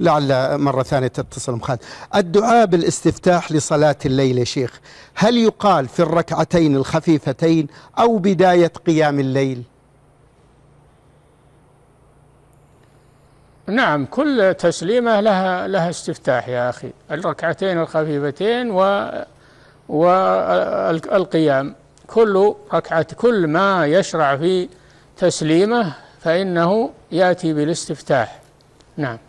لعل مرة ثانية تتصل خالد الدعاء بالاستفتاح لصلاة الليل يا شيخ هل يقال في الركعتين الخفيفتين أو بداية قيام الليل نعم كل تسليمة لها لها استفتاح يا أخي الركعتين الخفيفتين و والقيام كل ركعة كل ما يشرع في تسليمه فإنه يأتي بالاستفتاح نعم